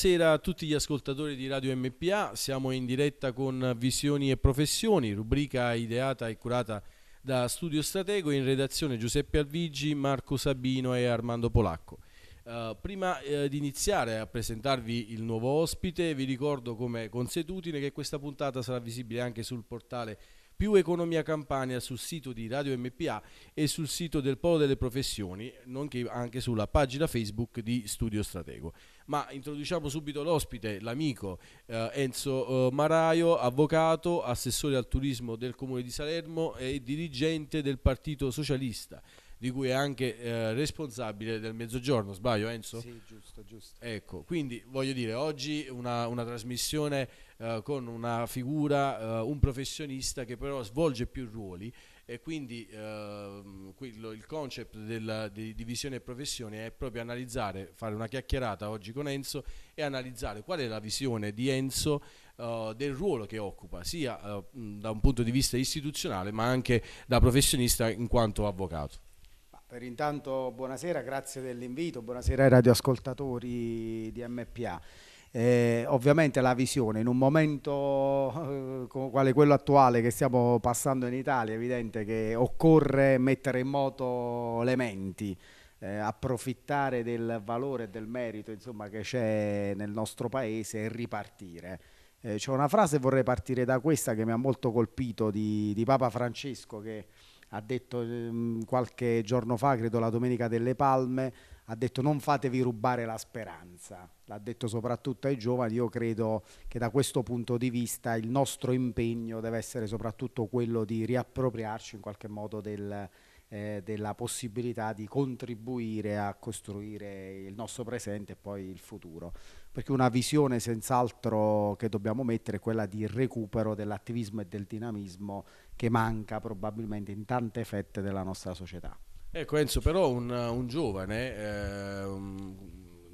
Buonasera a tutti gli ascoltatori di Radio MPA, siamo in diretta con Visioni e Professioni, rubrica ideata e curata da Studio Stratego in redazione Giuseppe Alvigi, Marco Sabino e Armando Polacco. Uh, prima eh, di iniziare a presentarvi il nuovo ospite vi ricordo come consuetudine che questa puntata sarà visibile anche sul portale più Economia Campania sul sito di Radio MPA e sul sito del Polo delle Professioni, nonché anche sulla pagina Facebook di Studio Stratego ma introduciamo subito l'ospite, l'amico eh, Enzo eh, Maraio, avvocato, assessore al turismo del Comune di Salermo e dirigente del Partito Socialista di cui è anche eh, responsabile del mezzogiorno, sbaglio Enzo? Sì, giusto, giusto. Ecco, quindi voglio dire, oggi una, una trasmissione eh, con una figura, eh, un professionista che però svolge più ruoli e quindi eh, quello, il concept della, di divisione e professione è proprio analizzare, fare una chiacchierata oggi con Enzo e analizzare qual è la visione di Enzo eh, del ruolo che occupa, sia eh, da un punto di vista istituzionale ma anche da professionista in quanto avvocato. Per intanto buonasera, grazie dell'invito, buonasera ai radioascoltatori di MPA. Eh, ovviamente la visione in un momento eh, quale quello attuale che stiamo passando in Italia è evidente che occorre mettere in moto le menti, eh, approfittare del valore e del merito insomma, che c'è nel nostro paese e ripartire. Eh, c'è una frase, vorrei partire da questa, che mi ha molto colpito di, di Papa Francesco che ha detto ehm, qualche giorno fa, credo la Domenica delle Palme, ha detto non fatevi rubare la speranza, l'ha detto soprattutto ai giovani, io credo che da questo punto di vista il nostro impegno deve essere soprattutto quello di riappropriarci in qualche modo del, eh, della possibilità di contribuire a costruire il nostro presente e poi il futuro, perché una visione senz'altro che dobbiamo mettere è quella di recupero dell'attivismo e del dinamismo che manca probabilmente in tante fette della nostra società. Ecco Enzo, però un, un giovane, eh,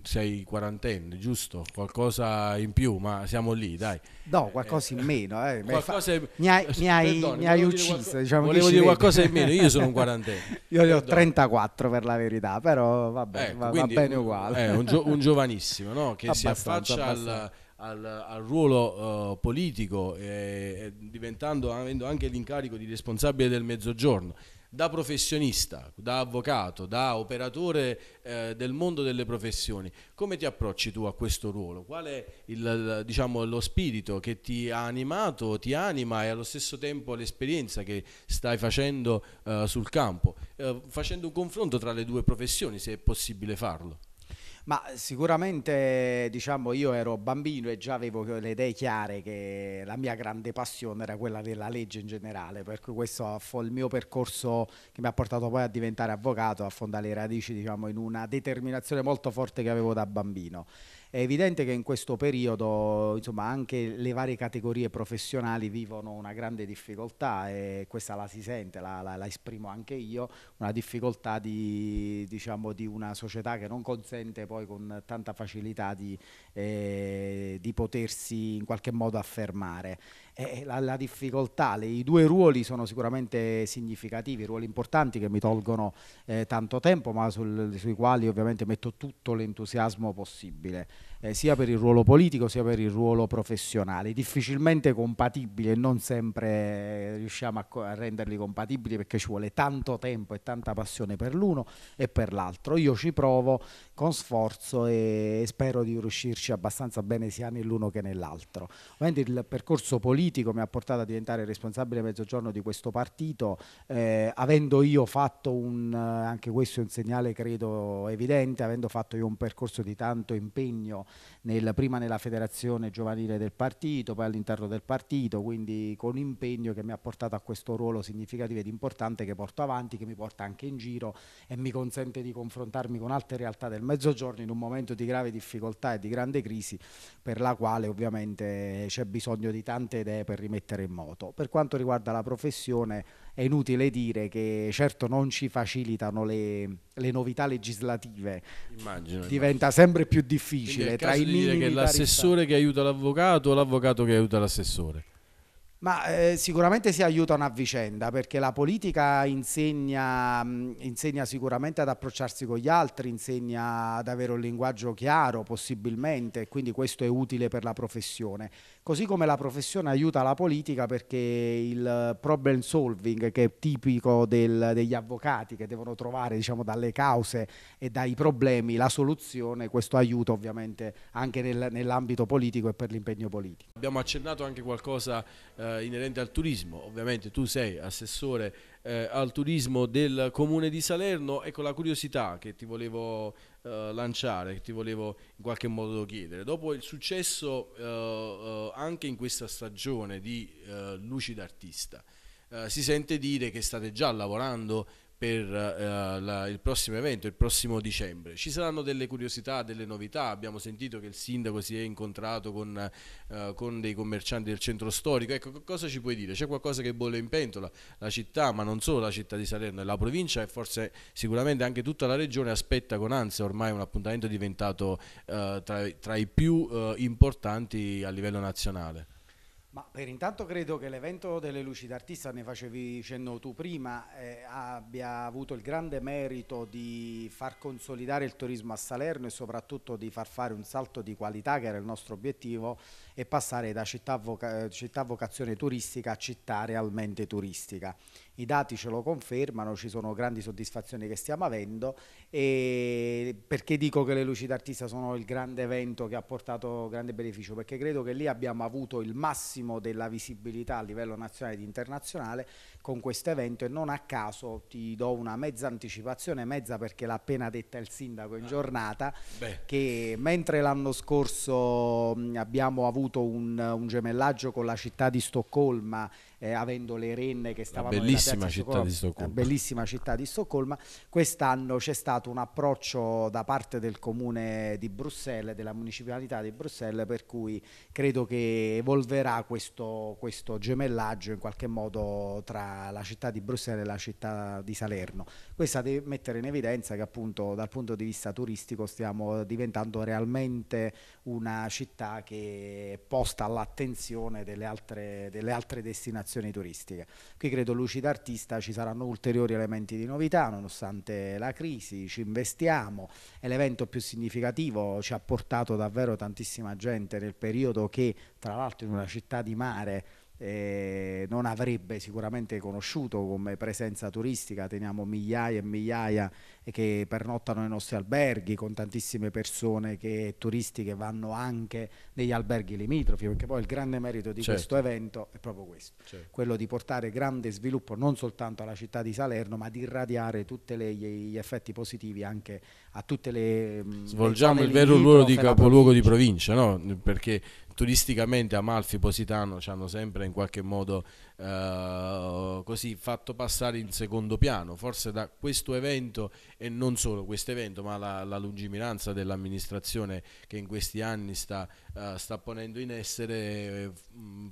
sei quarantenne, giusto? Qualcosa in più, ma siamo lì, dai. No, qualcosa eh, in meno. Eh. Qualcosa... Mi hai, mi hai, Perdone, mi hai ucciso. Qualcosa... Diciamo volevo dire qualcosa in meno, io sono un quarantenne. io ne ho 34 per la verità, però vabbè, ecco, va, va, bene uguale. Eh, un, gio, un, giovanissimo no? che si affaccia al, al, al ruolo uh, politico, eh, e, diventando, avendo anche l'incarico di responsabile del mezzogiorno da professionista, da avvocato, da operatore eh, del mondo delle professioni, come ti approcci tu a questo ruolo? Qual è il, diciamo, lo spirito che ti ha animato, ti anima e allo stesso tempo l'esperienza che stai facendo eh, sul campo, eh, facendo un confronto tra le due professioni, se è possibile farlo? Ma sicuramente, diciamo, io ero bambino e già avevo le idee chiare che la mia grande passione era quella della legge in generale, per cui questo il mio percorso che mi ha portato poi a diventare avvocato, a fondare le radici, diciamo, in una determinazione molto forte che avevo da bambino. È evidente che in questo periodo insomma, anche le varie categorie professionali vivono una grande difficoltà e questa la si sente, la, la, la esprimo anche io, una difficoltà di, diciamo, di, una società che non consente poi con tanta facilità di, eh, di potersi in qualche modo affermare. Eh, eh, la, la, difficoltà, le, i due ruoli sono sicuramente significativi, ruoli importanti che mi tolgono eh, tanto tempo, ma sul, sui quali ovviamente metto tutto l'entusiasmo possibile eh, sia per il ruolo politico sia per il ruolo professionale, difficilmente compatibili e non sempre eh, riusciamo a, a renderli compatibili perché ci vuole tanto tempo e tanta passione per l'uno e per l'altro. Io ci provo con sforzo e spero di riuscirci abbastanza bene sia nell'uno che nell'altro. Ovviamente il percorso politico mi ha portato a diventare responsabile mezzogiorno di questo partito, eh, avendo io fatto un, anche questo è un segnale credo evidente, avendo fatto io un percorso di tanto impegno nel, prima nella federazione giovanile del partito, poi all'interno del partito, quindi con impegno che mi ha portato a questo ruolo significativo ed importante che porto avanti, che mi porta anche in giro e mi consente di confrontarmi con altre realtà del mezzogiorno in un momento di grave difficoltà e di grande crisi per la quale ovviamente c'è bisogno di tante idee per rimettere in moto. Per quanto riguarda la professione, è inutile dire che certo non ci facilitano le, le novità legislative. Immagino, Diventa immagino. sempre più difficile. È tra i di dire che l'assessore che aiuta l'avvocato o l'avvocato che aiuta l'assessore. Ma eh, sicuramente si aiutano a vicenda perché la politica insegna, mm, insegna, sicuramente ad approcciarsi con gli altri, insegna ad avere un linguaggio chiaro possibilmente, quindi questo è utile per la professione così come la professione aiuta la politica perché il problem solving che è tipico del, degli avvocati che devono trovare diciamo, dalle cause e dai problemi la soluzione, questo aiuta ovviamente anche nel, nell'ambito politico e per l'impegno politico. Abbiamo accennato anche qualcosa eh, inerente al turismo, ovviamente tu sei assessore eh, al turismo del comune di Salerno, ecco la curiosità che ti volevo eh, lanciare, che ti volevo in qualche modo chiedere. Dopo il successo eh, eh anche in questa stagione di eh, Luci d'Artista, si sente dire che state già lavorando per uh, la, il prossimo evento, il prossimo dicembre. Ci saranno delle curiosità, delle novità, abbiamo sentito che il sindaco si è incontrato con, uh, con dei commercianti del centro storico, ecco cosa ci puoi dire? C'è qualcosa che bolle in pentola? La città, ma non solo la città di Salerno, la provincia e forse sicuramente anche tutta la regione aspetta con ansia ormai un appuntamento diventato uh, tra, tra, i più importanti a livello nazionale. Ma per intanto credo che l'evento delle luci d'artista, ne facevi cenno tu prima, eh, abbia avuto il grande merito di far consolidare il turismo a Salerno e soprattutto di far fare un salto di qualità che era il nostro obiettivo e passare da città, voca città vocazione turistica a città realmente turistica i dati ce lo confermano, ci sono grandi soddisfazioni che stiamo avendo e perché dico che le luci d'artista sono il grande evento che ha portato grande beneficio? Perché credo che lì abbiamo avuto il massimo della visibilità a livello nazionale ed internazionale con questo evento e non a caso ti do una mezza anticipazione, mezza perché l'ha appena detta il sindaco in ah. giornata, Beh. che mentre l'anno scorso abbiamo avuto un, un, gemellaggio con la città di Stoccolma, eh, avendo le renne che stavano... La bellissima città di Stoccolma. Bellissima città di Stoccolma, quest'anno c'è stato un approccio da parte del comune di Bruxelles, della municipalità di Bruxelles, per cui credo che evolverà questo, questo gemellaggio in qualche modo tra la città di Bruxelles e la città di Salerno. Questa deve mettere in evidenza che appunto dal punto di vista turistico stiamo diventando realmente una città che è posta all'attenzione delle altre, delle altre destinazioni turistiche. Qui credo Lucida Artista ci saranno ulteriori elementi di novità nonostante la crisi, ci investiamo, è l'evento più significativo, ci ha portato davvero tantissima gente nel periodo che tra l'altro in una città di mare eh, non avrebbe sicuramente conosciuto come presenza turistica. Teniamo migliaia e migliaia che pernottano nei nostri alberghi, con tantissime persone che turistiche vanno anche negli alberghi limitrofi, perché poi il grande merito di certo. questo evento è proprio questo, certo. quello di portare grande sviluppo non soltanto alla città di Salerno, ma di irradiare tutti gli effetti positivi anche a tutte le... Mm, Svolgiamo le il vero ruolo di capoluogo di provincia, no? perché turisticamente Amalfi e Positano ci hanno sempre in qualche modo eh, così fatto passare in secondo piano, forse da questo evento e non solo questo evento, ma la, la lungimiranza dell'amministrazione che in questi anni sta, eh, sta ponendo in essere, eh,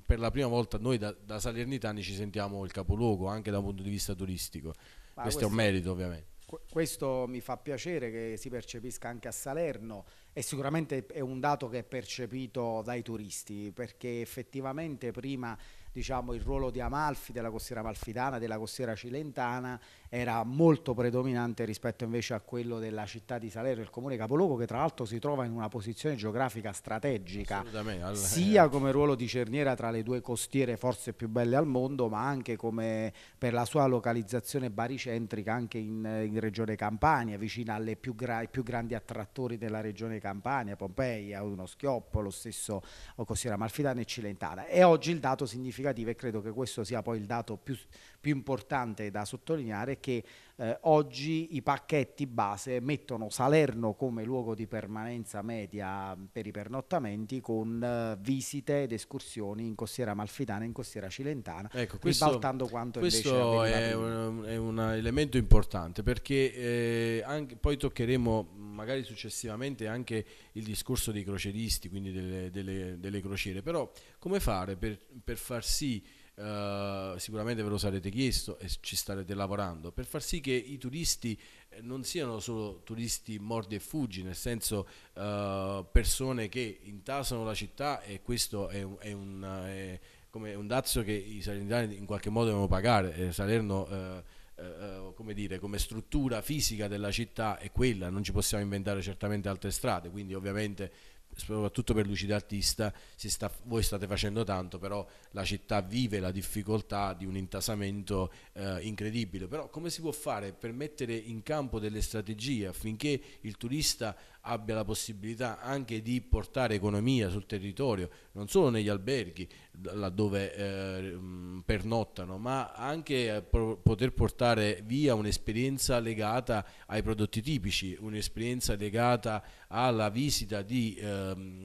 per la prima volta noi da, da, Salernitani ci sentiamo il capoluogo anche da un punto di vista turistico. Questo, questo è un merito ovviamente. Questo mi fa piacere che si percepisca anche a Salerno e sicuramente è un dato che è percepito dai turisti perché effettivamente prima diciamo, il ruolo di Amalfi, della costiera amalfitana, della costiera cilentana era molto predominante rispetto invece a quello della città di Salerno, il comune capoluogo che tra l'altro si trova in una posizione geografica strategica, allora, sia come ruolo di cerniera tra le due costiere forse più belle al mondo, ma anche come per la sua localizzazione baricentrica anche in, in regione Campania, vicina ai più, gra più grandi attrattori della regione Campania, Pompei, uno Schioppo, lo stesso costiera amalfitana e cilentana. E oggi il dato significa significative e credo che questo sia poi il dato più, più importante da sottolineare che eh, oggi i pacchetti base mettono Salerno come luogo di permanenza media per i pernottamenti con eh, visite ed escursioni in costiera amalfitana e in costiera cilentana, ecco, questo, ribaltando quanto questo è Questo è un, elemento importante perché eh, anche, poi toccheremo magari successivamente anche il discorso dei croceristi, quindi delle, delle, delle crociere, però come fare per, per far sì eh, sicuramente ve lo sarete chiesto e ci starete lavorando, per far sì che i turisti eh, non siano solo turisti mordi e fuggi, nel senso eh, persone che intasano la città e questo è un... È un è, eh, come un dazio che i salernitani in qualche modo devono pagare. Eh, Salerno, eh, eh, come, dire, come struttura fisica della città è quella, non ci possiamo inventare certamente altre strade, quindi ovviamente soprattutto per Lucida Artista, sta, voi state facendo tanto, però la città vive la difficoltà di un intasamento eh, incredibile. Però come si può fare per mettere in campo delle strategie affinché il turista abbia la possibilità anche di portare economia sul territorio, non solo negli alberghi laddove eh, mm, pernottano, ma anche eh, poter portare via un'esperienza legata ai prodotti tipici, un'esperienza legata alla visita di ehm,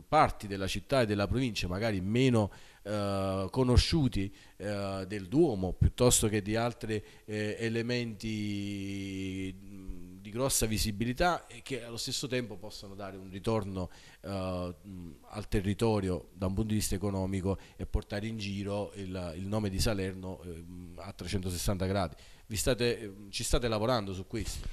eh, parti della città e della provincia, magari meno eh, conosciuti eh, del Duomo piuttosto che di altri eh, elementi mm, di grossa visibilità e che allo stesso tempo possano dare un ritorno eh, al territorio da un punto di vista economico e portare in giro il, il nome di Salerno eh, a 360 gradi. State, eh, ci state lavorando su questo?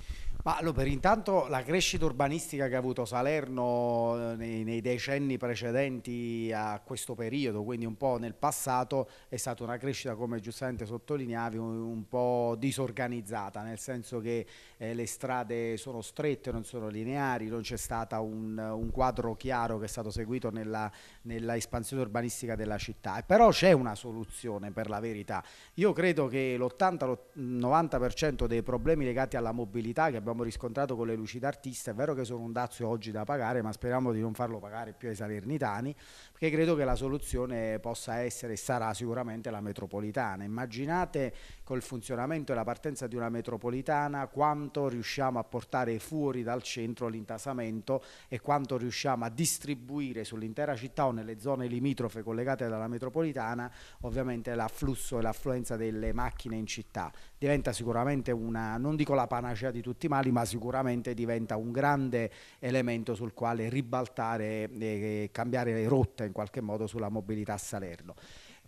Ma allora, per intanto la crescita urbanistica che ha avuto Salerno eh, nei, nei, decenni precedenti a questo periodo, quindi un po' nel passato, è stata una crescita, come giustamente sottolineavi, un, un po' disorganizzata, nel senso che eh, le strade sono strette, non sono lineari, non c'è stato un, un, quadro chiaro che è stato seguito nella, nella espansione urbanistica della città. E però c'è una soluzione per la verità. Io credo che l'80-90% dei problemi legati alla mobilità che abbiamo abbiamo riscontrato con le Lucida Artista, è vero che sono un dazio oggi da pagare, ma speriamo di non farlo pagare più ai salernitani, perché credo che la soluzione possa essere e sarà sicuramente la metropolitana. Immaginate col funzionamento e la partenza di una metropolitana quanto riusciamo a portare fuori dal centro l'intasamento e quanto riusciamo a distribuire sull'intera città o nelle zone limitrofe collegate dalla metropolitana ovviamente l'afflusso e l'affluenza delle macchine in città. Diventa sicuramente una, non dico la panacea di tutti i mali, nazionali, ma sicuramente diventa un grande elemento sul quale ribaltare e cambiare le rotte in qualche modo sulla mobilità a Salerno.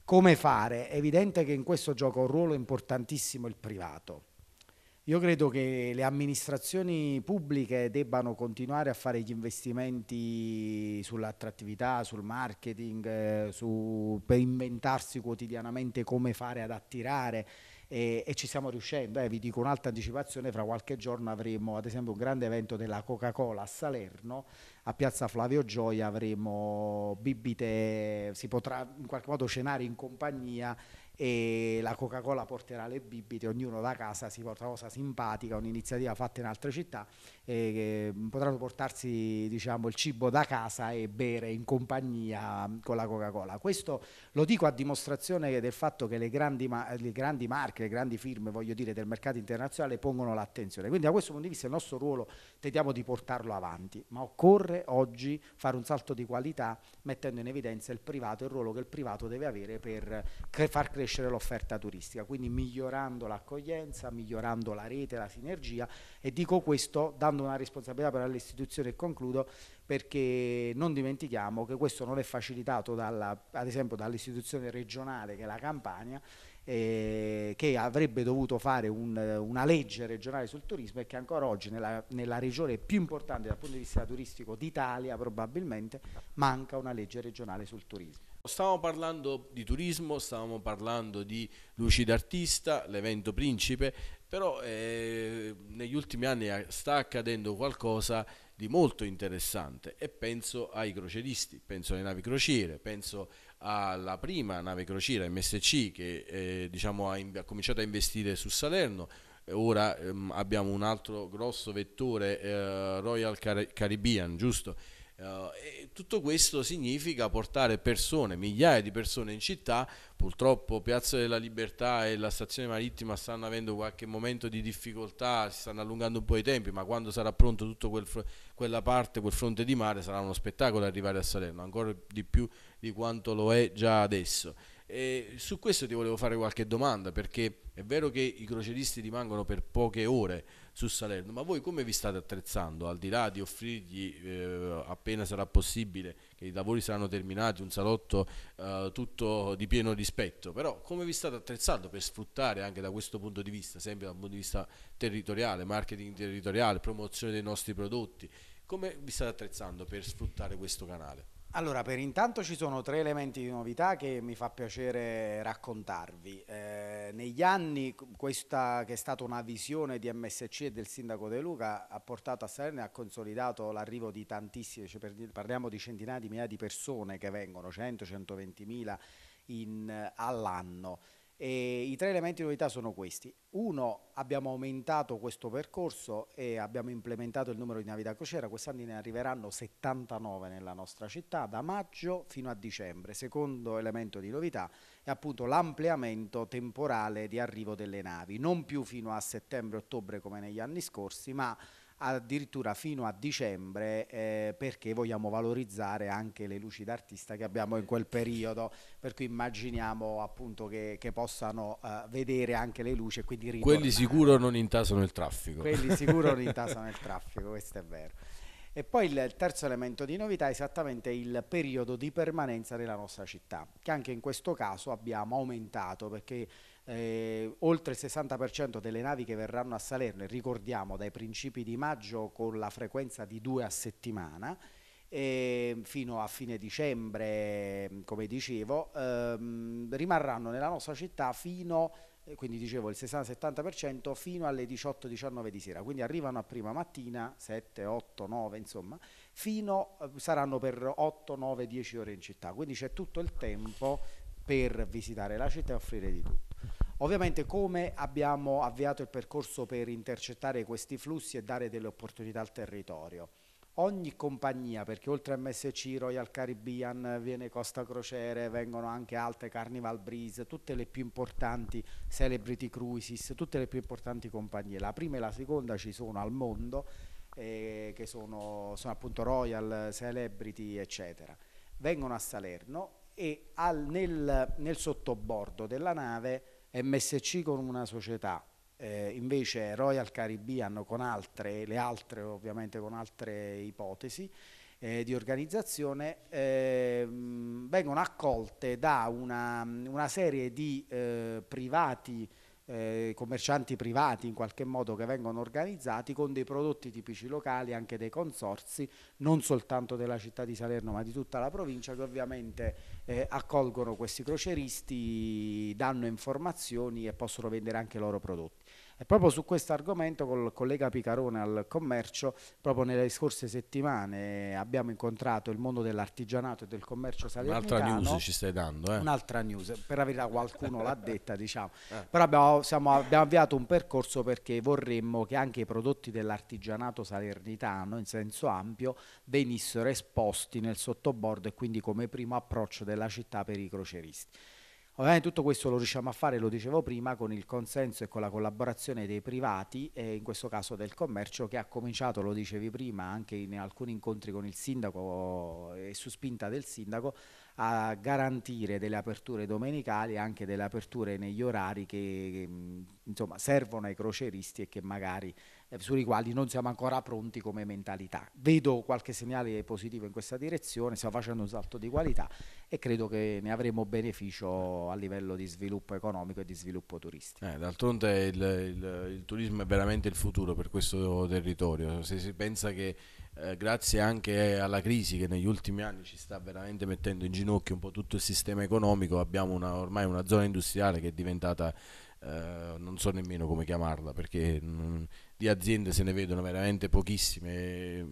Come fare? È evidente che in questo gioca un ruolo importantissimo il privato. Io credo che le amministrazioni pubbliche debbano continuare a fare gli investimenti sull'attrattività, sul marketing, eh, su, per inventarsi quotidianamente come fare ad attirare e, e ci stiamo riuscendo. Eh. Vi dico un'altra anticipazione, fra qualche giorno avremo ad esempio un grande evento della Coca-Cola a Salerno, a Piazza Flavio Gioia avremo bibite, si potrà in qualche modo cenare in compagnia e la Coca-Cola porterà le bibite, ognuno da casa si porta una cosa simpatica, un'iniziativa fatta in altre città che potranno portarsi diciamo, il cibo da casa e bere in compagnia con la Coca-Cola. Questo lo dico a dimostrazione del fatto che le grandi, le grandi marche, le grandi firme voglio dire, del mercato internazionale pongono l'attenzione. Quindi da questo punto di vista il nostro ruolo tentiamo di portarlo avanti, ma occorre oggi fare un salto di qualità mettendo in evidenza il privato, e il ruolo che il privato deve avere per cre far crescere l'offerta turistica, quindi migliorando l'accoglienza, migliorando la rete, la sinergia e dico questo dando dando una responsabilità però alle e concludo perché non dimentichiamo che questo non è facilitato dalla, ad esempio dall'istituzione regionale che è la Campania eh, che avrebbe dovuto fare un, una legge regionale sul turismo e che ancora oggi nella, nella, regione più importante dal punto di vista turistico d'Italia probabilmente manca una legge regionale sul turismo. Stavamo parlando di turismo, stavamo parlando di luci d'artista, l'evento principe, però eh, negli ultimi anni sta accadendo qualcosa di molto interessante e penso ai croceristi, penso alle navi crociere, penso alla prima nave crociera MSC che eh, diciamo, ha, in, ha, cominciato a investire su Salerno, ora ehm, abbiamo un altro grosso vettore eh, Royal Car- Caribbean, giusto? Uh, tutto questo significa portare persone, migliaia di persone in città, purtroppo Piazza della Libertà e la stazione marittima stanno avendo qualche momento di difficoltà, si stanno allungando un po' i tempi, ma quando sarà pronto tutta quel quella parte, quel fronte di mare, sarà uno spettacolo arrivare a Salerno, ancora di più di quanto lo è già adesso. E su questo ti volevo fare qualche domanda, perché è vero che i croceristi rimangono per poche ore, su Salerno, ma voi come vi state attrezzando al di là di offrirgli eh, appena sarà possibile che i lavori saranno terminati, un salotto eh, tutto di pieno rispetto, però come vi state attrezzando per sfruttare anche da questo punto di vista, sempre dal punto di vista territoriale, marketing territoriale, promozione dei nostri prodotti, come vi state attrezzando per sfruttare questo canale? Allora, per intanto ci sono tre elementi di novità che mi fa piacere raccontarvi. Eh, negli anni questa che è stata una visione di MSC e del sindaco De Luca ha portato a Salerno e ha consolidato l'arrivo di tantissime, cioè parliamo di centinaia di migliaia di persone che vengono, 100-120 mila eh, all'anno. E I tre elementi di novità sono questi. Uno, abbiamo aumentato questo percorso e abbiamo implementato il numero di navi da crociera, quest'anno ne arriveranno 79 nella nostra città, da maggio fino a dicembre. Secondo elemento di novità è appunto l'ampliamento temporale di arrivo delle navi, non più fino a settembre-ottobre come negli anni scorsi, ma addirittura fino a dicembre eh, perché vogliamo valorizzare anche le luci d'artista che abbiamo in quel periodo per cui immaginiamo appunto che, che possano uh, vedere anche le luci e quindi ritornare. quelli sicuro non intasano il traffico quelli sicuro non intasano il traffico questo è vero e poi il terzo elemento di novità è esattamente il periodo di permanenza della nostra città, che anche in questo caso abbiamo aumentato perché eh, oltre il 60% delle navi che verranno a Salerno, ricordiamo dai principi di maggio con la frequenza di due a settimana, eh, fino a fine dicembre, come dicevo, ehm, rimarranno nella nostra città fino eh, quindi dicevo il 60-70% fino alle 18-19 di sera, quindi arrivano a prima mattina, 7, 8, 9 insomma, fino, eh, saranno per 8, 9, 10 ore in città, quindi c'è tutto il tempo per visitare la città e offrire di tutto. Ovviamente come abbiamo avviato il percorso per intercettare questi flussi e dare delle opportunità al territorio? Ogni compagnia, perché oltre a MSC, Royal Caribbean, viene Costa Crociere, vengono anche altre, Carnival Breeze, tutte le più importanti Celebrity Cruises, tutte le più importanti compagnie. La prima e la seconda ci sono al mondo, eh, che sono, sono appunto Royal, Celebrity, eccetera. Vengono a Salerno e al, nel, nel, sottobordo della nave MSC con una società, eh, invece Royal Caribbean con altre, le altre ovviamente con altre ipotesi eh, di organizzazione, eh, vengono accolte da una, una serie di eh, privati eh, commercianti privati in qualche modo che vengono organizzati con dei prodotti tipici locali, anche dei consorsi, non soltanto della città di Salerno ma di tutta la provincia che ovviamente eh, accolgono questi croceristi, danno informazioni e possono vendere anche i loro prodotti. E proprio su questo argomento col collega Picarone al commercio, proprio nelle scorse settimane abbiamo incontrato il mondo dell'artigianato e del commercio salernitano. Un'altra news ci stai dando, eh? Un'altra news, per averla qualcuno l'ha detta, diciamo. Eh. Però abbiamo, siamo, abbiamo avviato un percorso perché vorremmo che anche i prodotti dell'artigianato salernitano, in senso ampio, venissero esposti nel sottobordo e quindi come primo approccio della città per i croceristi. Ovviamente tutto questo lo riusciamo a fare, lo dicevo prima, con il consenso e con la collaborazione dei privati e in questo caso del commercio che ha cominciato, lo dicevi prima, anche in alcuni incontri con il sindaco e su spinta del sindaco a garantire delle aperture domenicali e anche delle aperture negli orari che, che insomma, servono ai croceristi e che magari eh, sui quali non siamo ancora pronti come mentalità. Vedo qualche segnale positivo in questa direzione, stiamo facendo un salto di qualità e credo che ne avremo beneficio a livello di sviluppo economico e di sviluppo turistico. Eh, d'altronde il, il, il, turismo è veramente il futuro per questo territorio, se si pensa che eh, grazie anche alla crisi che negli ultimi anni ci sta veramente mettendo in ginocchio un po' tutto il sistema economico, abbiamo una, ormai una zona industriale che è diventata... Eh, non so nemmeno come chiamarla perché mh, mm, di aziende se ne vedono veramente pochissime,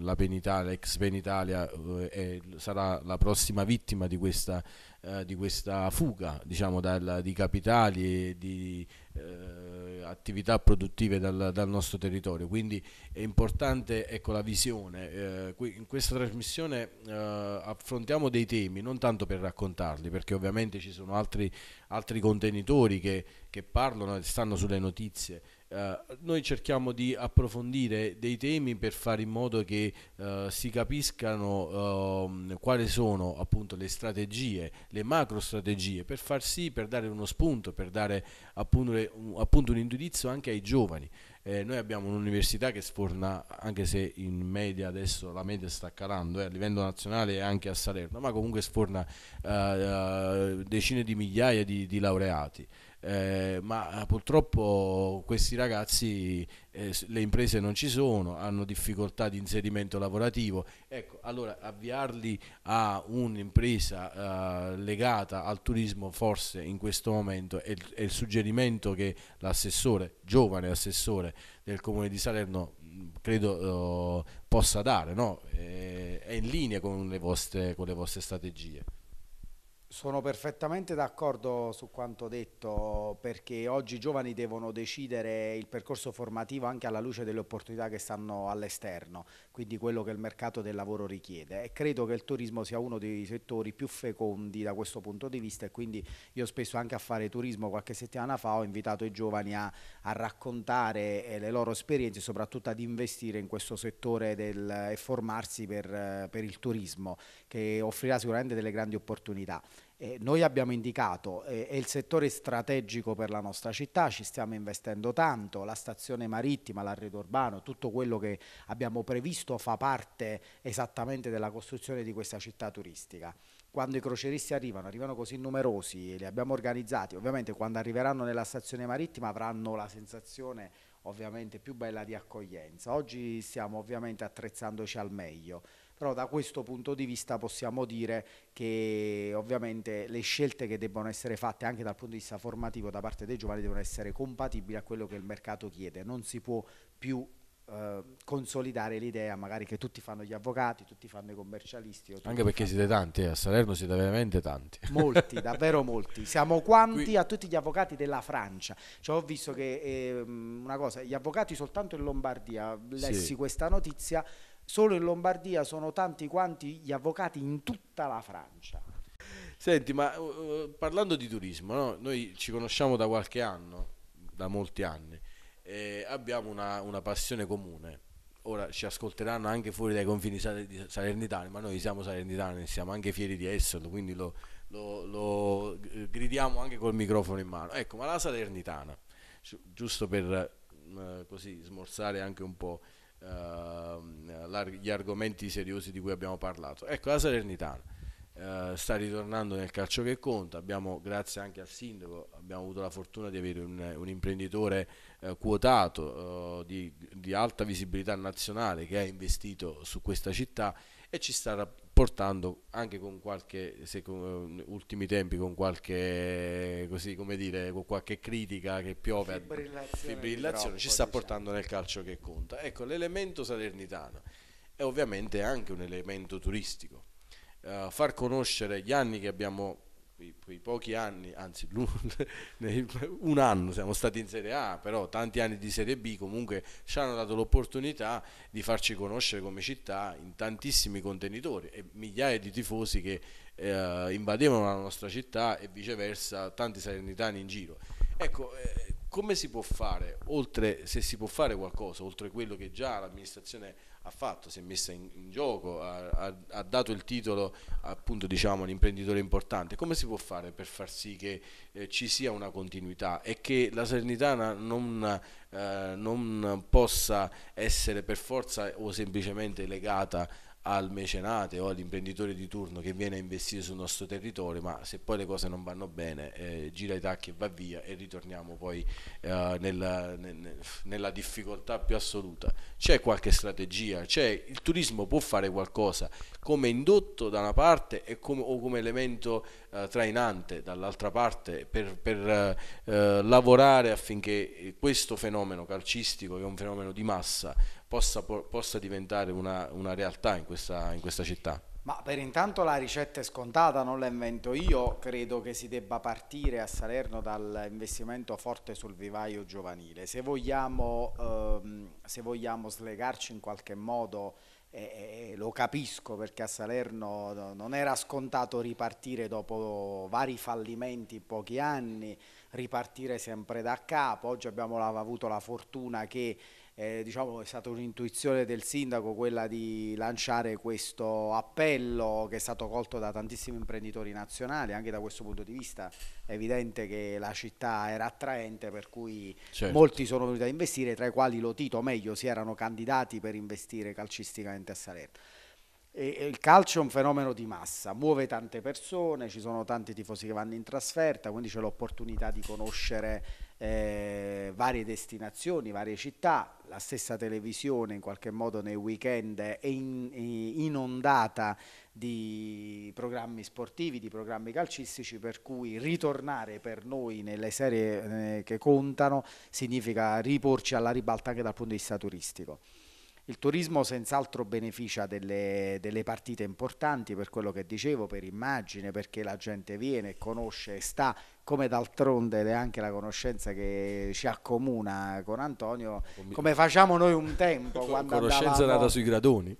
la Penitalia, l'ex Penitalia eh, sarà la prossima vittima di questa, eh, di questa fuga diciamo, dal, di capitali e di eh, attività produttive dal, dal, nostro territorio. Quindi è importante ecco, la visione. Eh, qui, in questa trasmissione eh, affrontiamo dei temi, non tanto per raccontarli, perché ovviamente ci sono altri, altri contenitori che, che parlano e stanno sulle notizie eh, noi cerchiamo di approfondire dei temi per fare in modo che uh, si capiscano uh, quali sono appunto le strategie, le macro strategie, per far sì, per dare uno spunto, per dare appunto, le, un, appunto un indirizzo anche ai giovani. Eh, noi abbiamo un'università che sforna, anche se in media adesso la media sta calando, eh, a livello nazionale e anche a Salerno, ma comunque sforna eh, decine di migliaia di, di laureati eh, ma eh, purtroppo questi ragazzi, eh, le imprese non ci sono, hanno difficoltà di inserimento lavorativo. Ecco, allora avviarli a un'impresa eh, legata al turismo forse in questo momento è, è il suggerimento che l'assessore, giovane assessore del Comune di Salerno, mm, credo oh, possa dare, no? Eh, è in linea con le vostre, con le vostre strategie. Sono perfettamente d'accordo su quanto detto perché oggi i giovani devono decidere il percorso formativo anche alla luce delle opportunità che stanno all'esterno, quindi quello che il mercato del lavoro richiede e credo che il turismo sia uno dei settori più fecondi da questo punto di vista e quindi io spesso anche a fare turismo qualche settimana fa ho invitato i giovani a, a raccontare eh, le loro esperienze e soprattutto ad investire in questo settore del, e formarsi per, eh, per il turismo che offrirà sicuramente delle grandi opportunità. Eh, noi abbiamo indicato, eh, è il settore strategico per la nostra città, ci stiamo investendo tanto, la stazione marittima, l'arredo urbano, tutto quello che abbiamo previsto fa parte esattamente della costruzione di questa città turistica quando i croceristi arrivano, arrivano così numerosi, e li abbiamo organizzati, ovviamente quando arriveranno nella stazione marittima avranno la sensazione ovviamente più bella di accoglienza. Oggi stiamo ovviamente attrezzandoci al meglio però da questo punto di vista possiamo dire che ovviamente le scelte che debbono essere fatte anche dal punto di vista formativo da parte dei giovani devono essere compatibili a quello che il mercato chiede, non si può più eh, consolidare l'idea magari che tutti fanno gli avvocati, tutti fanno i commercialisti. Anche perché fanno... siete tanti, eh, a Salerno siete veramente tanti. Molti, davvero molti. Siamo quanti Qui... a tutti gli avvocati della Francia. Cioè, ho visto che eh, una cosa, gli avvocati soltanto in Lombardia, lessi sì. questa notizia, Solo in Lombardia sono tanti quanti gli avvocati in tutta la Francia. Senti, ma uh, uh, parlando di turismo, no? noi ci conosciamo da qualche anno, da molti anni, e abbiamo una, una passione comune. Ora ci ascolteranno anche fuori dai confini salernitani, ma noi siamo salernitani, siamo anche fieri di esserlo, quindi lo, lo, lo eh, gridiamo anche col microfono in mano. Ecco, ma la salernitana, giusto per uh, così smorzare anche un po' Ehm, gli argomenti seriosi di cui abbiamo parlato. Ecco, la Salernitana eh, sta ritornando nel calcio che conta, abbiamo, grazie anche al sindaco, abbiamo avuto la fortuna di avere un, un imprenditore eh, quotato eh, di, di, alta visibilità nazionale che ha investito su questa città e ci sta portando anche con qualche se eh, ultimi tempi con qualche così come dire con qualche critica che piove fibrillazione, fibrillazione ci sta diciamo. portando nel calcio che conta ecco l'elemento salernitano è ovviamente anche un elemento turistico uh, far conoscere gli anni che abbiamo quei, quei pochi anni, anzi un anno siamo stati in Serie A, però tanti anni di Serie B comunque ci hanno dato l'opportunità di farci conoscere come città in tantissimi contenitori e migliaia di tifosi che eh, invadevano la nostra città e viceversa tanti salernitani in giro. Ecco, eh, come si può fare, oltre, se si può fare qualcosa, oltre quello che già l'amministrazione ha fatto, si è messa in, in gioco, ha, ha, ha, dato il titolo appunto diciamo all'imprenditore importante, come si può fare per far sì che eh, ci sia una continuità e che la Salernitana non, eh, non possa essere per forza o semplicemente legata al mecenate o all'imprenditore di turno che viene a investire sul nostro territorio, ma se poi le cose non vanno bene eh, gira i tacchi e va via e ritorniamo poi eh, nella, nella, difficoltà più assoluta. C'è qualche strategia, c'è, il turismo può fare qualcosa come indotto da una parte come, o come elemento eh, trainante dall'altra parte per, per eh, lavorare affinché questo fenomeno calcistico, che è un fenomeno di massa, possa, possa diventare una, una realtà in questa, in questa città. Ma per intanto la ricetta è scontata, non la invento io, credo che si debba partire a Salerno dall'investimento forte sul vivaio giovanile. Se vogliamo, ehm, se vogliamo slegarci in qualche modo, eh, lo capisco perché a Salerno non era scontato ripartire dopo vari fallimenti in pochi anni, ripartire sempre da capo, oggi abbiamo avuto la fortuna che eh, diciamo, è stata un'intuizione del sindaco quella di lanciare questo appello che è stato colto da tantissimi imprenditori nazionali, anche da questo punto di vista è evidente che la città era attraente per cui certo. molti sono venuti a investire, tra i quali Lotito, o meglio si erano candidati per investire calcisticamente a Salerno. E il calcio è un fenomeno di massa, muove tante persone, ci sono tanti tifosi che vanno in trasferta, quindi c'è l'opportunità di conoscere eh, varie destinazioni, varie città, la stessa televisione in qualche modo nei weekend è in, inondata di programmi sportivi, di programmi calcistici, per cui ritornare per noi nelle serie eh, che contano significa riporci alla ribalta anche dal punto di vista turistico. Il turismo senz'altro beneficia delle, delle, partite importanti per quello che dicevo, per immagine, perché la gente viene, conosce, e sta come d'altronde ed è anche la conoscenza che ci accomuna con Antonio, come facciamo noi un tempo. quando conoscenza andavamo, nata sui gradoni.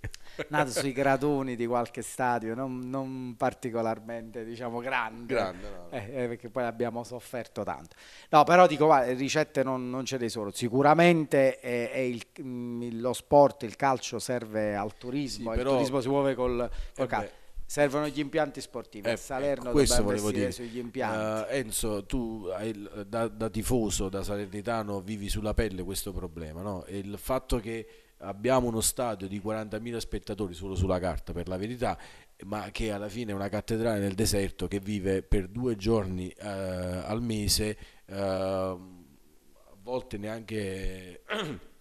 Nata sui gradoni di qualche stadio, non, non particolarmente diciamo grande, grande no. Eh, eh, perché poi abbiamo sofferto tanto. No, però dico, va, ricette non, non ce ne sono, sicuramente è, è il, mh, mm, lo sport, il calcio serve al turismo, sì, il turismo si muove col, col calcio. Beh servono gli impianti sportivi. Eh, Salerno ecco, questo volevo dire. sugli impianti. Uh, Enzo, tu hai, da, da, tifoso, da salernitano, vivi sulla pelle questo problema. No? il fatto che abbiamo uno stadio di 40.000 spettatori solo sulla carta, per la verità, ma che alla fine è una cattedrale nel deserto che vive per due giorni uh, al mese, uh, a volte neanche...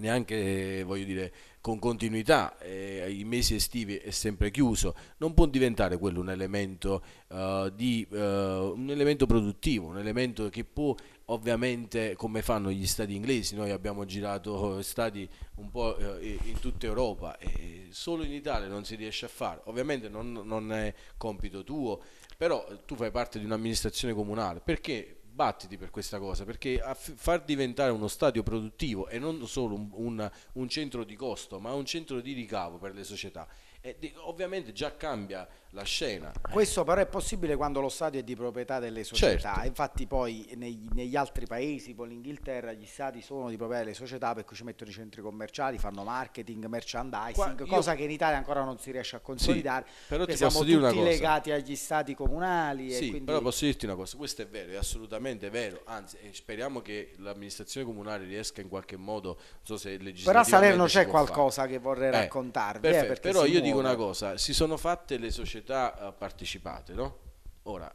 neanche eh, voglio dire con continuità eh, i mesi estivi è sempre chiuso non può diventare quello un elemento, eh, di, eh, un elemento produttivo un elemento che può ovviamente come fanno gli stati inglesi noi abbiamo girato stati un po' eh, in tutta Europa e solo in Italia non si riesce a fare ovviamente non, non è compito tuo però tu fai parte di un'amministrazione comunale perché battiti per questa cosa, perché far diventare uno stadio produttivo e non solo un, un, un centro di costo, ma un centro di ricavo per le società e ovviamente già cambia la scena. Questo però è possibile quando lo Stato è di proprietà delle società, certo. infatti poi negli, negli, altri paesi, poi l'Inghilterra, gli Stati sono di proprietà delle società per cui ci mettono i centri commerciali, fanno marketing, merchandising, Qua, cosa che in Italia ancora non si riesce a consolidare, sì, però ti siamo tutti cosa. legati agli Stati comunali. Sì, quindi... però posso dirti una cosa, questo è vero, è assolutamente vero, anzi speriamo che l'amministrazione comunale riesca in qualche modo, non so se legislativamente Però a Salerno c'è qualcosa fare. che vorrei eh, raccontarvi, eh, perfetto, eh, però io dico dico una cosa, si sono fatte le società eh, partecipate, no? Ora,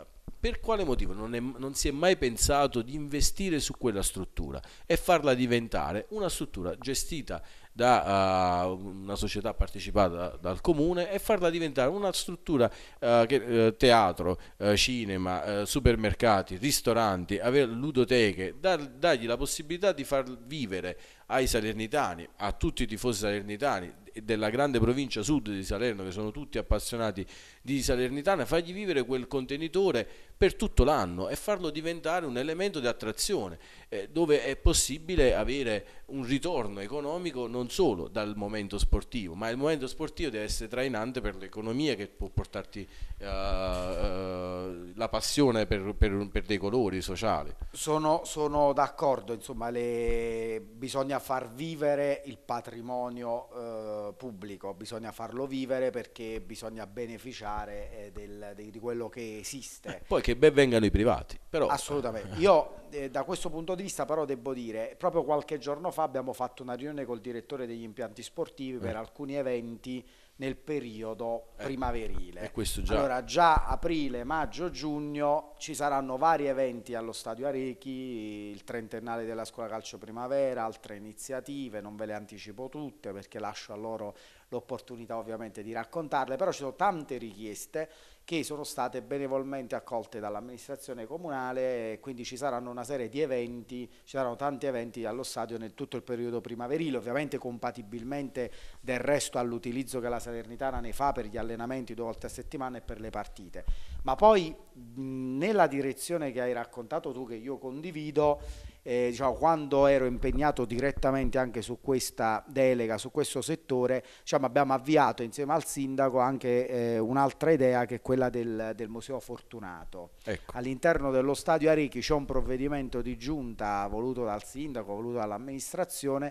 eh, per quale motivo non, è, non si è mai pensato di investire su quella struttura e farla diventare una struttura gestita da uh, una società partecipata dal comune e farla diventare una struttura uh, che, uh, teatro, cinema, supermercati, ristoranti, avere ludoteche, dar, dargli la possibilità di far vivere ai salernitani, a tutti i tifosi salernitani, della grande provincia sud di Salerno, che sono tutti appassionati di Salernitana, fargli vivere quel contenitore per tutto l'anno e farlo diventare un elemento di attrazione, eh, dove è possibile avere un ritorno economico non solo dal momento sportivo, ma il momento sportivo deve essere trainante per l'economia che può portarti eh, eh, la passione per, per, per, dei colori sociali. Sono, sono d'accordo, insomma, le... bisogna far vivere il patrimonio eh, pubblico, bisogna farlo vivere perché bisogna beneficiare eh, del, di, di, quello che esiste. Eh, poi che ben vengano i privati. Però... Assolutamente. Eh. Io eh, da questo punto di vista però devo dire, proprio qualche giorno fa abbiamo fatto una riunione col direttore degli impianti sportivi per alcuni eventi nel periodo eh, primaverile. Eh, già... Allora già aprile, maggio, giugno ci saranno vari eventi allo Stadio Arechi, il trentennale della scuola calcio primavera, altre iniziative, non ve le anticipo tutte perché lascio a loro l'opportunità ovviamente di raccontarle, però ci sono tante richieste che sono state benevolmente accolte dall'amministrazione comunale, quindi ci saranno una serie di eventi, ci saranno tanti eventi allo stadio nel tutto il periodo primaverile, ovviamente compatibilmente del resto all'utilizzo che la Salernitana ne fa per gli allenamenti due volte a settimana e per le partite. Ma poi nella direzione che hai raccontato tu, che io condivido, eh, diciamo, quando ero impegnato direttamente anche su questa delega, su questo settore, diciamo, abbiamo avviato insieme al sindaco anche eh, un'altra idea che è quella del, del Museo Fortunato. Ecco. All'interno dello stadio Arichi c'è un provvedimento di giunta voluto dal sindaco, voluto dall'amministrazione,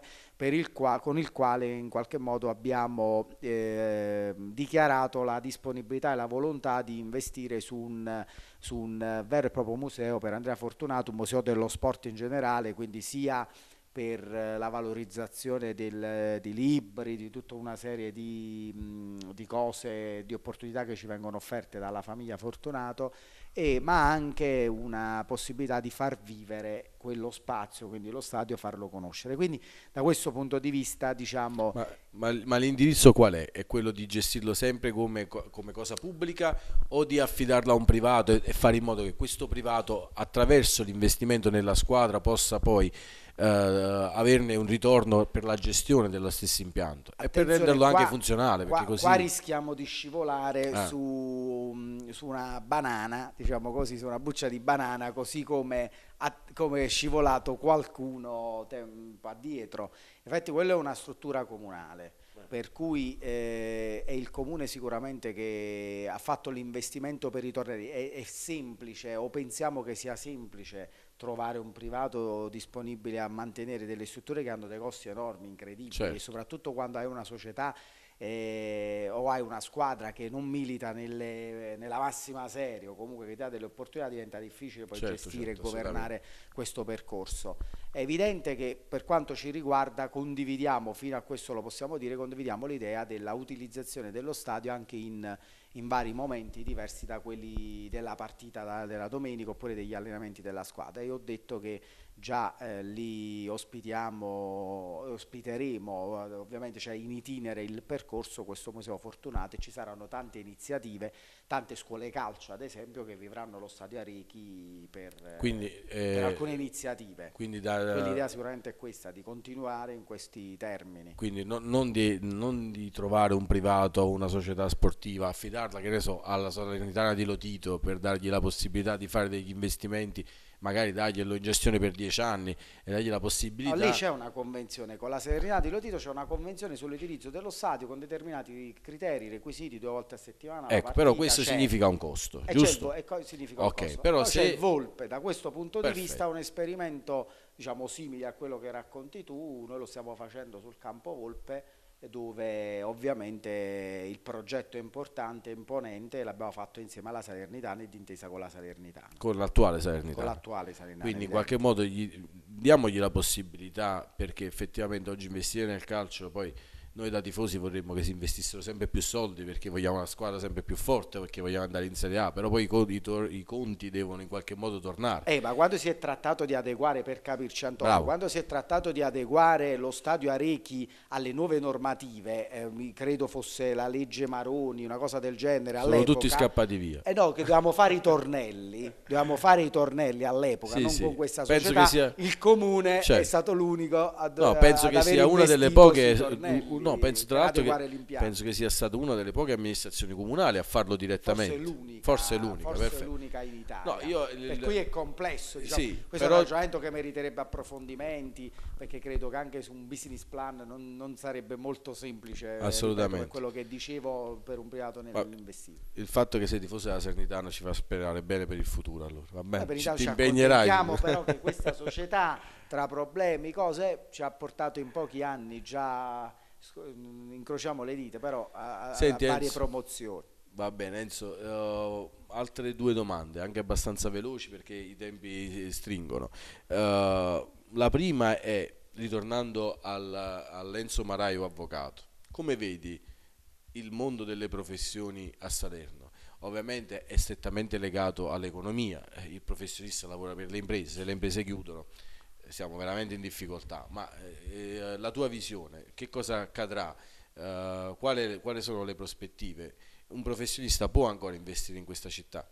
il qua, con il quale in qualche modo abbiamo eh, dichiarato la disponibilità e la volontà di investire su un, su un vero e proprio museo per Andrea Fortunato, un museo dello sport in generale, quindi sia per eh, la valorizzazione del, di libri, di tutta una serie di, di, cose, di opportunità che ci vengono offerte dalla famiglia Fortunato e, ma anche una possibilità di far vivere quello spazio, quindi lo stadio, farlo conoscere. Quindi da questo punto di vista diciamo... Ma, ma, ma l'indirizzo qual è? È quello di gestirlo sempre come, come, cosa pubblica o di affidarla a un privato e, e fare in modo che questo privato attraverso l'investimento nella squadra possa poi eh, averne un ritorno per la gestione dello stesso impianto Attenzione, e per renderlo qua, anche funzionale. Qua, così... qua, rischiamo di scivolare ah. su, mm, su, una banana, diciamo così, su una buccia di banana, così come, come è scivolato qualcuno tempo addietro. Infatti quella è una struttura comunale per cui eh, è il comune sicuramente che ha fatto l'investimento per i tornelli, è, è semplice o pensiamo che sia semplice trovare un privato disponibile a mantenere delle strutture che hanno dei costi enormi, incredibili, certo. soprattutto quando hai una società eh, o hai una squadra che non milita nelle, nella massima serie o comunque che dà delle opportunità diventa difficile poi certo, gestire e certo, governare questo percorso. È evidente che per quanto ci riguarda condividiamo, fino a questo lo possiamo dire, condividiamo l'idea dell'utilizzazione dello stadio anche in in vari momenti diversi da quelli della partita da, della domenica oppure degli allenamenti della squadra e ho detto che già eh, li ospitiamo, ospiteremo, ovviamente c'è in itinere il percorso questo Museo Fortunato e ci saranno tante iniziative, tante scuole calcio ad esempio che vivranno lo stadio Arichi per, eh, quindi, eh, per alcune iniziative. Quindi l'idea sicuramente è questa, di continuare in questi termini. Quindi no, non, di, non, di, trovare un privato o una società sportiva, affidarla che ne so alla sanitaria di Lotito per dargli la possibilità di fare degli investimenti magari daglielo in gestione per dieci anni e dargli la possibilità. No, lì c'è una convenzione, con la Serenità di Lotito c'è una convenzione sull'utilizzo dello stadio con determinati criteri, requisiti due volte a settimana. Ecco, però questo significa un costo, eh, certo, e giusto? E significa okay, un costo. Però, però se... c'è Volpe, da questo punto Perfetto. di vista un esperimento diciamo simile a quello che racconti tu, noi lo stiamo facendo sul campo Volpe dove ovviamente il progetto è importante, imponente, l'abbiamo fatto insieme alla Salernitana e d'intesa con la Salernitana. Con l'attuale Salernitana. Con l'attuale Salernitana. Quindi in qualche modo gli, diamogli la possibilità, perché effettivamente oggi investire nel calcio poi noi da tifosi vorremmo che si investissero sempre più soldi perché vogliamo una squadra sempre più forte, perché vogliamo andare in Serie A, però poi i, tor- i conti devono in qualche modo tornare. Eh, ma quando si è trattato di adeguare, per capirci Antonio, Bravo. quando si è trattato di adeguare lo stadio Arechi alle nuove normative, eh, credo fosse la legge Maroni, una cosa del genere, Sono tutti scappati via. Eh no, che dovevamo fare i tornelli, dovevamo fare i tornelli all'epoca, sì, non sì. con questa penso società, sia... il comune cioè... è certo. stato l'unico ad, no, penso che sia una delle poche no, penso, tra l'altro che, penso che sia stata una delle poche amministrazioni comunali a farlo direttamente. Forse l'unica. Forse l'unica, forse l'unica in Italia. No, io, per cui è complesso, diciamo, sì, questo però, è un ragionamento che meriterebbe approfondimenti perché credo che anche su un business plan non, non sarebbe molto semplice eh, assolutamente. quello che dicevo per un privato nell'investire. Il fatto che sei tifoso della Sernitana ci fa sperare bene per il futuro allora, va bene, ci, ti impegnerai. però che questa società tra problemi, cose, ci ha portato in pochi anni già incrociamo le dita, però a, a varie Enzo, promozioni. Va bene Enzo, uh, altre due domande, anche abbastanza veloci perché i tempi stringono. Uh, la prima è, ritornando al, all'Enzo Maraio avvocato, come vedi il mondo delle professioni a Salerno? Ovviamente è strettamente legato all'economia, eh, il professionista lavora per le imprese, se le imprese chiudono siamo veramente in difficoltà, ma eh, eh, la tua visione, che cosa accadrà, eh, quali, quali sono le prospettive? Un professionista può ancora investire in questa città?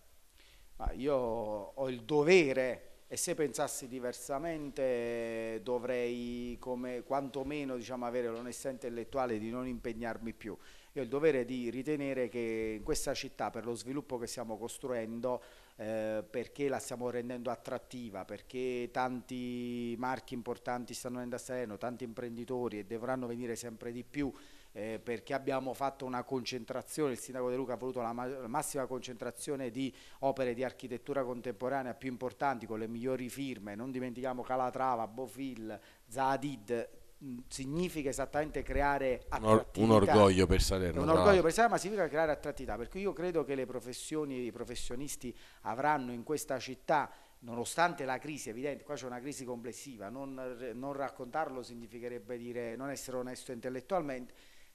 Ma io ho il dovere e se pensassi diversamente dovrei come, quantomeno diciamo, avere l'onestà intellettuale di non impegnarmi più. Io ho il dovere di ritenere che in questa città, per lo sviluppo che stiamo costruendo, eh, perché la stiamo rendendo attrattiva, perché tanti marchi importanti stanno venendo a Salerno, tanti imprenditori e dovranno venire sempre di più, eh, perché abbiamo fatto una concentrazione, il sindaco De Luca ha voluto la, ma la, massima concentrazione di opere di architettura contemporanea più importanti con le migliori firme, non dimentichiamo Calatrava, Bofil, Zadid, Mm, significa esattamente creare attrattività. Un, orgoglio per Salerno. Un orgoglio per Salerno, ma significa creare attrattività. Per cui io credo che le professioni, i professionisti avranno in questa città nonostante la crisi, evidente, qua c'è una crisi complessiva, non, non, raccontarlo significherebbe dire non essere onesto intellettualmente,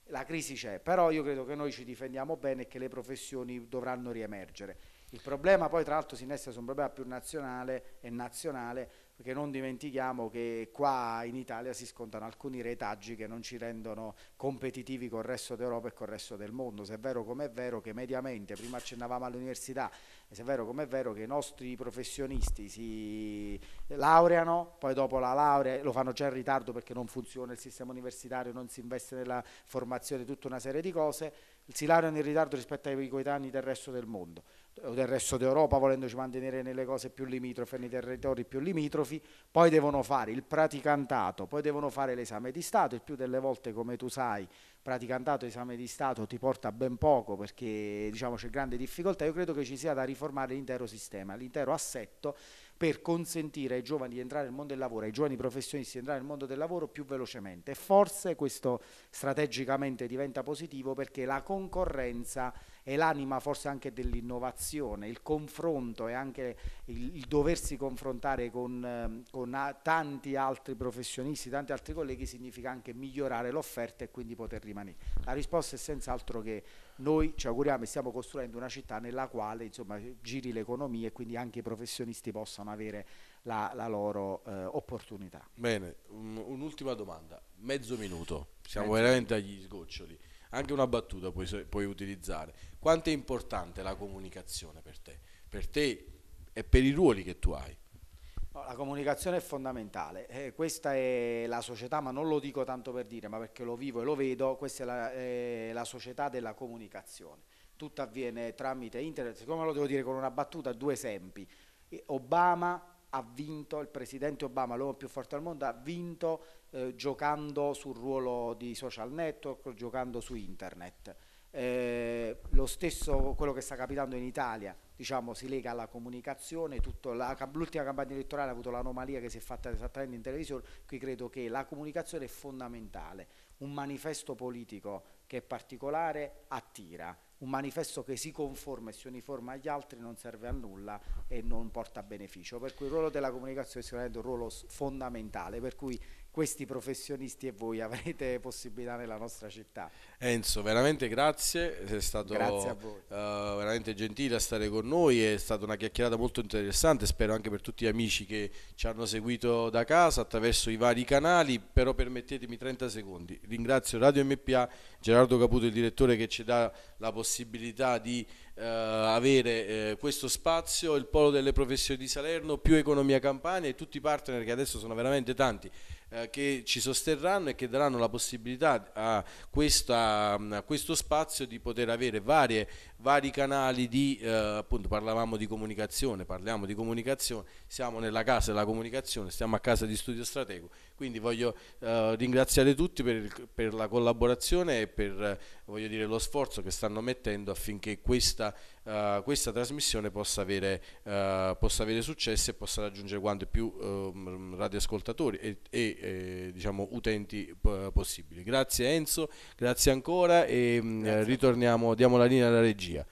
la crisi c'è, però io credo che noi ci difendiamo bene e che le professioni dovranno riemergere. Il problema poi tra l'altro si innesta su un problema più nazionale e nazionale perché non dimentichiamo che qua in Italia si scontano alcuni retaggi che non ci rendono competitivi col resto d'Europa e col resto del mondo. Se è vero come è vero che mediamente, prima accennavamo all'università, se è vero come è vero che i nostri professionisti si laureano, poi dopo la laurea lo fanno già in ritardo perché non funziona il sistema universitario, non si investe nella formazione, tutta una serie di cose, si laureano in ritardo rispetto ai coetanei del resto del mondo o del resto d'Europa, volendoci mantenere nelle cose più limitrofe, nei territori più limitrofi, poi devono fare il praticantato, poi devono fare l'esame di Stato, il più delle volte, come tu sai, praticantato esame di Stato ti porta ben poco perché diciamo, c'è grande difficoltà, io credo che ci sia da riformare l'intero sistema, l'intero assetto per consentire ai giovani di entrare nel mondo del lavoro, ai giovani professionisti di entrare nel mondo del lavoro più velocemente. Forse questo strategicamente diventa positivo perché la concorrenza è l'anima forse anche dell'innovazione, il confronto e anche il, il doversi confrontare con, ehm, con a, tanti altri professionisti, tanti altri colleghi significa anche migliorare l'offerta e quindi poter rimanere. La risposta è senz'altro che noi ci auguriamo e stiamo costruendo una città nella quale insomma, giri l'economia e quindi anche i professionisti possano avere la, la loro eh, opportunità. Bene, un'ultima domanda, mezzo minuto, siamo mezzo veramente minuto. agli sgoccioli, anche una battuta puoi, puoi utilizzare quanto è importante la comunicazione per te, per te e per i ruoli che tu hai? La comunicazione è fondamentale, eh, questa è la società, ma non lo dico tanto per dire, ma perché lo vivo e lo vedo, questa è la, eh, la società della comunicazione. Tutto avviene tramite internet, siccome lo devo dire con una battuta, due esempi. Eh, Obama ha vinto, il presidente Obama, l'uomo più forte al mondo, ha vinto eh, giocando sul ruolo di social network, giocando su internet eh, lo stesso quello che sta capitando in Italia diciamo, si lega alla comunicazione, l'ultima campagna elettorale ha avuto l'anomalia che si è fatta esattamente in televisione, qui credo che la comunicazione è fondamentale, un manifesto politico che è particolare attira, un manifesto che si conforma e si uniforma agli altri non serve a nulla e non porta beneficio, per cui il ruolo della comunicazione è sicuramente un ruolo fondamentale, per cui questi professionisti e voi avrete possibilità nella nostra città. Enzo, veramente grazie, sei stato uh, veramente gentile a stare con noi, è stata una chiacchierata molto interessante, spero anche per tutti gli amici che ci hanno seguito da casa attraverso i vari canali, però permettetemi 30 secondi. Ringrazio Radio MPA, Gerardo Caputo, il direttore che ci dà la possibilità di Uh, avere uh, questo spazio, il polo delle professioni di Salerno, più Economia Campania e tutti i partner che adesso sono veramente tanti eh, che ci sosterranno e che daranno la possibilità a, questa, mm, a questo spazio di poter avere varie, vari canali di, eh, appunto parlavamo di comunicazione, parliamo di comunicazione, siamo nella casa della comunicazione, stiamo a casa di Studio Stratego, quindi voglio eh, ringraziare tutti per, per, la collaborazione e per eh, dire, lo sforzo che stanno mettendo affinché questa eh, questa trasmissione possa avere, uh, possa avere, successo e possa raggiungere quanti più uh, radioascoltatori e, e, e eh, diciamo, utenti possibili. Grazie Enzo, grazie ancora e mm, grazie. ritorniamo, diamo la linea alla regia.